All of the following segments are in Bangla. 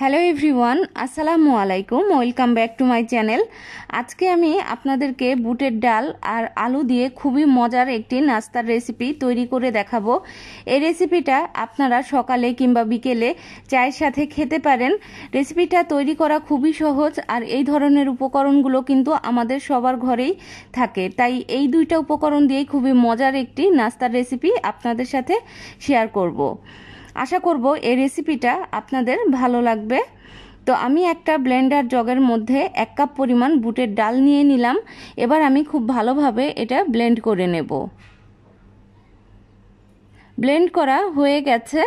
হ্যালো এভরিওয়ান আসসালামু আলাইকুম welcome back to my channel আজকে আমি আপনাদেরকে বুটের ডাল আর আলু দিয়ে খুবই মজার একটি নাস্তার রেসিপি তৈরি করে দেখাবো এই রেসিপিটা আপনারা সকালে কিংবা বিকেলে চায়ের সাথে খেতে পারেন রেসিপিটা তৈরি করা খুবই সহজ আর এই ধরনের উপকরণগুলো কিন্তু আমাদের সবার ঘরেই থাকে তাই এই দুইটা উপকরণ দিয়ে খুবই মজার একটি নাস্তার রেসিপি আপনাদের সাথে শেয়ার করব। আশা করব এই রেসিপিটা আপনাদের ভালো লাগবে তো আমি একটা ব্লেন্ডার জগের মধ্যে এক কাপ পরিমাণ বুটের ডাল নিয়ে নিলাম এবার আমি খুব ভালোভাবে এটা ব্লেন্ড করে নেব ব্লেন্ড করা হয়ে গেছে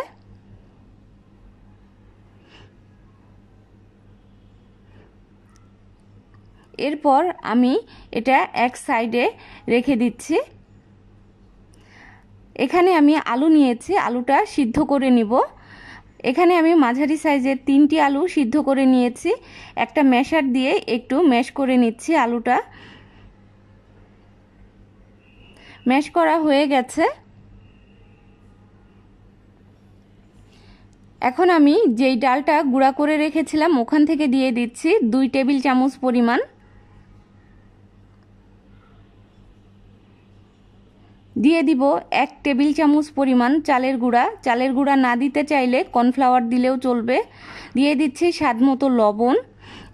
এরপর আমি এটা এক সাইডে রেখে দিচ্ছি এখানে আমি আলু নিয়েছি আলুটা সিদ্ধ করে নিব এখানে আমি মাঝারি সাইজের তিনটি আলু সিদ্ধ করে নিয়েছি একটা ম্যাশার দিয়ে একটু ম্যাশ করে নিচ্ছি আলুটা ম্যাশ করা হয়ে গেছে এখন আমি যেই ডালটা গুঁড়া করে রেখেছিলাম ওখান থেকে দিয়ে দিচ্ছি দুই টেবিল চামচ পরিমাণ দিয়ে দিব এক টেবিল চামচ পরিমাণ চালের গুঁড়া চালের গুঁড়া না দিতে চাইলে কর্নফ্লাওয়ার দিলেও চলবে দিয়ে দিচ্ছি স্বাদ মতো লবণ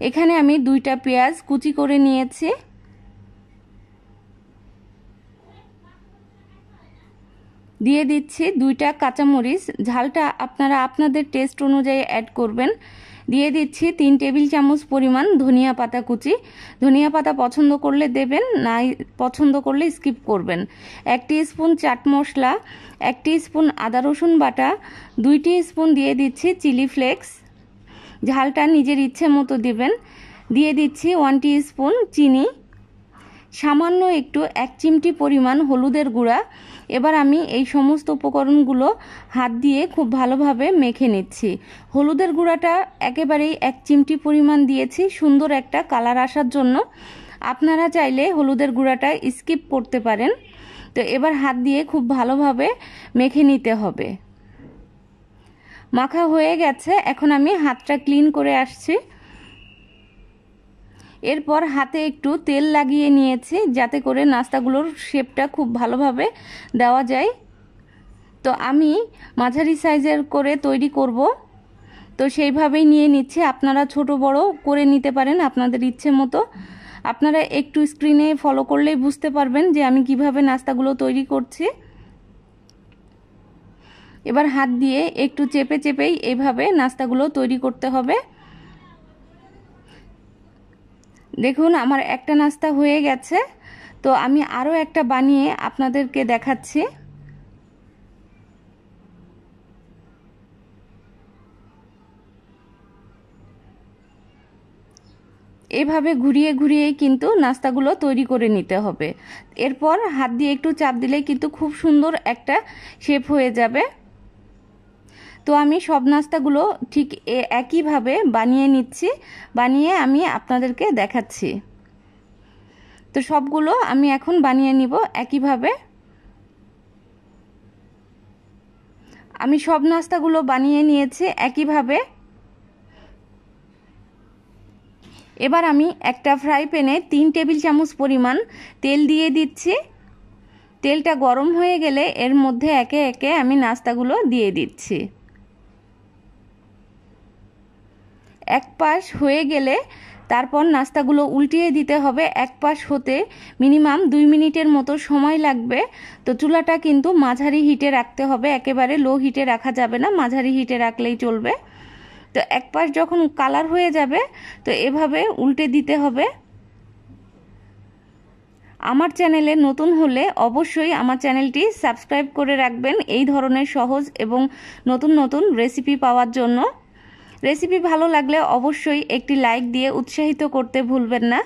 এখানে আমি দুইটা পেঁয়াজ কুচি করে নিয়েছি দিয়ে দিচ্ছি দুইটা কাঁচামরিচ ঝালটা আপনারা আপনাদের টেস্ট অনুযায়ী অ্যাড করবেন দিয়ে দিচ্ছি তিন টেবিল চামচ পরিমাণ ধনিয়া পাতা কুচি ধনিয়া পাতা পছন্দ করলে দেবেন নাই পছন্দ করলে স্কিপ করবেন এক স্পুন চাট মশলা এক স্পুন আদা রসুন বাটা দুই স্পুন দিয়ে দিচ্ছি চিলি ফ্লেক্স ঝালটা নিজের ইচ্ছে মতো দেবেন দিয়ে দিচ্ছি ওয়ান স্পুন চিনি সামান্য একটু এক চিমটি পরিমাণ হলুদের গুঁড়া এবার আমি এই সমস্ত উপকরণগুলো হাত দিয়ে খুব ভালোভাবে মেখে নিচ্ছি হলুদের গুঁড়াটা একেবারেই এক চিমটি পরিমাণ দিয়েছি সুন্দর একটা কালার আসার জন্য আপনারা চাইলে হলুদের গুঁড়াটা স্কিপ করতে পারেন তো এবার হাত দিয়ে খুব ভালোভাবে মেখে নিতে হবে মাখা হয়ে গেছে এখন আমি হাতটা ক্লিন করে আসছি এরপর হাতে একটু তেল লাগিয়ে নিয়েছি যাতে করে নাস্তাগুলোর শেপটা খুব ভালোভাবে দেওয়া যায় তো আমি মাঝারি সাইজের করে তৈরি করব তো সেইভাবেই নিয়ে নিচ্ছে আপনারা ছোট বড় করে নিতে পারেন আপনাদের ইচ্ছে মতো আপনারা একটু স্ক্রিনে ফলো করলেই বুঝতে পারবেন যে আমি কিভাবে নাস্তাগুলো তৈরি করছি এবার হাত দিয়ে একটু চেপে চেপেই এভাবে নাস্তাগুলো তৈরি করতে হবে দেখুন আমার একটা নাস্তা হয়ে গেছে তো আমি আরও একটা বানিয়ে আপনাদেরকে দেখাচ্ছি এভাবে ঘুরিয়ে ঘুরিয়ে কিন্তু নাস্তাগুলো তৈরি করে নিতে হবে এরপর হাত দিয়ে একটু চাপ দিলে কিন্তু খুব সুন্দর একটা শেপ হয়ে যাবে তো আমি সব নাস্তাগুলো ঠিক একইভাবে বানিয়ে নিচ্ছি বানিয়ে আমি আপনাদেরকে দেখাচ্ছি তো সবগুলো আমি এখন বানিয়ে নিব একইভাবে আমি সব নাস্তাগুলো বানিয়ে নিয়েছি একইভাবে এবার আমি একটা ফ্রাই প্যানে তিন টেবিল চামচ পরিমাণ তেল দিয়ে দিচ্ছি তেলটা গরম হয়ে গেলে এর মধ্যে একে একে আমি নাস্তাগুলো দিয়ে দিচ্ছি এক পাশ হয়ে গেলে তারপর নাস্তাগুলো উল্টিয়ে দিতে হবে এক পাশ হতে মিনিমাম দুই মিনিটের মতো সময় লাগবে তো চুলাটা কিন্তু মাঝারি হিটে রাখতে হবে একেবারে লো হিটে রাখা যাবে না মাঝারি হিটে রাখলেই চলবে তো এক পাশ যখন কালার হয়ে যাবে তো এভাবে উল্টে দিতে হবে আমার চ্যানেলে নতুন হলে অবশ্যই আমার চ্যানেলটি সাবস্ক্রাইব করে রাখবেন এই ধরনের সহজ এবং নতুন নতুন রেসিপি পাওয়ার জন্য রেসিপি ভালো লাগলে অবশ্যই একটি লাইক দিয়ে উৎসাহিত করতে ভুলবেন না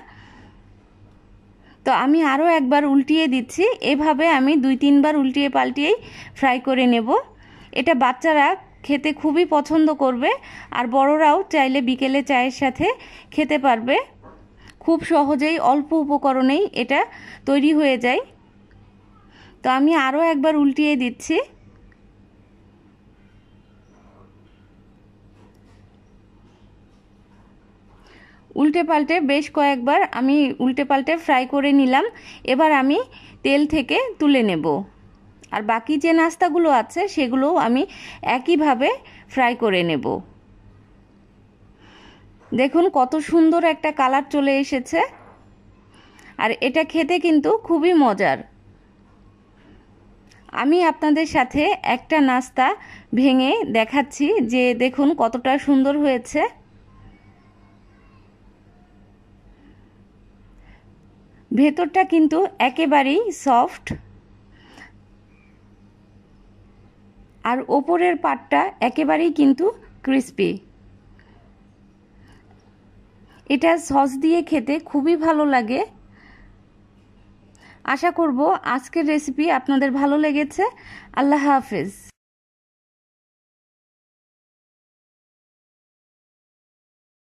তো আমি আরও একবার উল্টিয়ে দিচ্ছি এভাবে আমি দুই তিনবার উল্টিয়ে পাল্টিয়েই ফ্রাই করে নেব এটা বাচ্চারা খেতে খুবই পছন্দ করবে আর বড়রাও চাইলে বিকেলে চায়ের সাথে খেতে পারবে খুব সহজেই অল্প উপকরণেই এটা তৈরি হয়ে যায় তো আমি আরও একবার উল্টিয়ে দিচ্ছি উল্টে পাল্টে বেশ কয়েকবার আমি উল্টে পাল্টে ফ্রাই করে নিলাম এবার আমি তেল থেকে তুলে নেব আর বাকি যে নাস্তাগুলো আছে সেগুলোও আমি একইভাবে ফ্রাই করে নেব দেখুন কত সুন্দর একটা কালার চলে এসেছে আর এটা খেতে কিন্তু খুবই মজার আমি আপনাদের সাথে একটা নাস্তা ভেঙে দেখাচ্ছি যে দেখুন কতটা সুন্দর হয়েছে ভেতরটা কিন্তু একেবারেই সফট আর ওপরের পাটটা একেবারেই কিন্তু ক্রিস্পি এটা সস দিয়ে খেতে খুবই ভালো লাগে আশা করব আজকের রেসিপি আপনাদের ভালো লেগেছে আল্লাহ হাফেজ